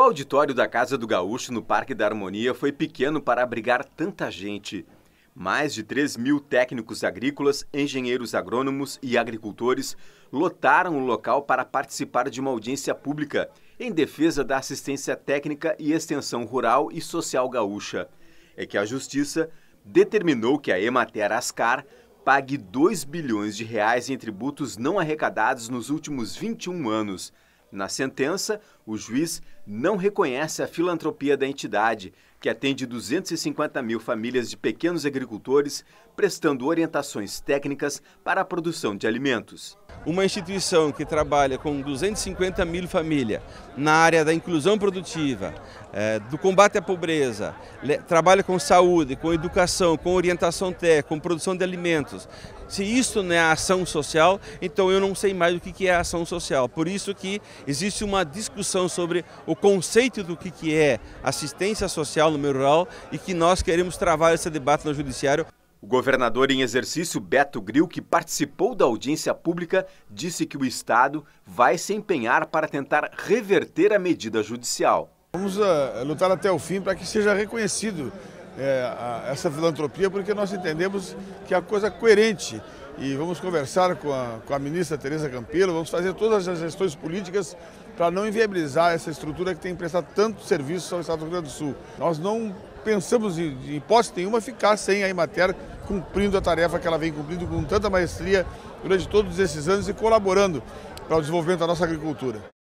O auditório da Casa do Gaúcho, no Parque da Harmonia, foi pequeno para abrigar tanta gente. Mais de 3 mil técnicos agrícolas, engenheiros agrônomos e agricultores lotaram o local para participar de uma audiência pública em defesa da assistência técnica e extensão rural e social gaúcha. É que a Justiça determinou que a Emater Ascar pague 2 bilhões de reais em tributos não arrecadados nos últimos 21 anos. Na sentença, o juiz não reconhece a filantropia da entidade, que atende 250 mil famílias de pequenos agricultores, prestando orientações técnicas para a produção de alimentos. Uma instituição que trabalha com 250 mil famílias na área da inclusão produtiva, é, do combate à pobreza, trabalha com saúde, com educação, com orientação técnica, com produção de alimentos. Se isso não é ação social, então eu não sei mais o que é ação social. Por isso que existe uma discussão sobre o conceito do que, é assistência social no meio rural e que nós queremos travar esse debate no Judiciário. O governador em exercício Beto Gril, que participou da audiência pública, disse que o Estado vai se empenhar para tentar reverter a medida judicial. Vamos eh, eh, lutar até o fim para que seja reconhecido eh, essa filantropia, porque nós entendemos que é a coisa coerente e vamos conversar com a, com a ministra Tereza Campelo, vamos fazer todas as gestões políticas para não inviabilizar essa estrutura que tem prestado tanto serviço ao Estado do Rio Grande do Sul. Nós não pensamos, em hipótese nenhuma, ficar sem a Imater cumprindo a tarefa que ela vem cumprindo com tanta maestria durante todos esses anos e colaborando para o desenvolvimento da nossa agricultura.